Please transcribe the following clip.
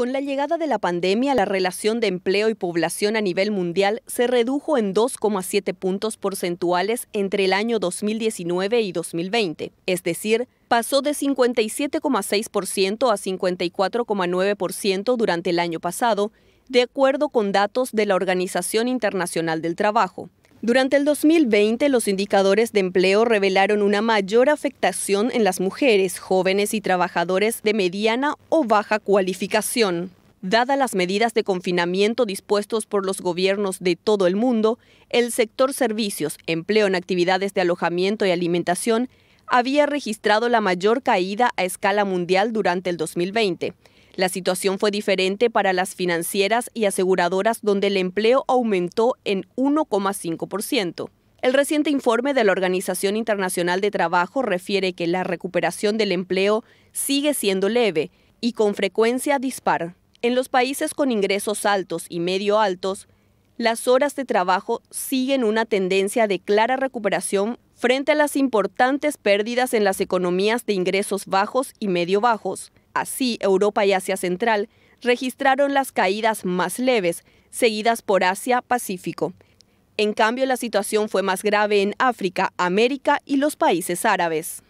Con la llegada de la pandemia, la relación de empleo y población a nivel mundial se redujo en 2,7 puntos porcentuales entre el año 2019 y 2020, es decir, pasó de 57,6% a 54,9% durante el año pasado, de acuerdo con datos de la Organización Internacional del Trabajo. Durante el 2020, los indicadores de empleo revelaron una mayor afectación en las mujeres, jóvenes y trabajadores de mediana o baja cualificación. Dadas las medidas de confinamiento dispuestos por los gobiernos de todo el mundo, el sector servicios, empleo en actividades de alojamiento y alimentación había registrado la mayor caída a escala mundial durante el 2020. La situación fue diferente para las financieras y aseguradoras donde el empleo aumentó en 1,5%. El reciente informe de la Organización Internacional de Trabajo refiere que la recuperación del empleo sigue siendo leve y con frecuencia dispar. En los países con ingresos altos y medio altos, las horas de trabajo siguen una tendencia de clara recuperación frente a las importantes pérdidas en las economías de ingresos bajos y medio bajos. Así, Europa y Asia Central registraron las caídas más leves, seguidas por Asia-Pacífico. En cambio, la situación fue más grave en África, América y los países árabes.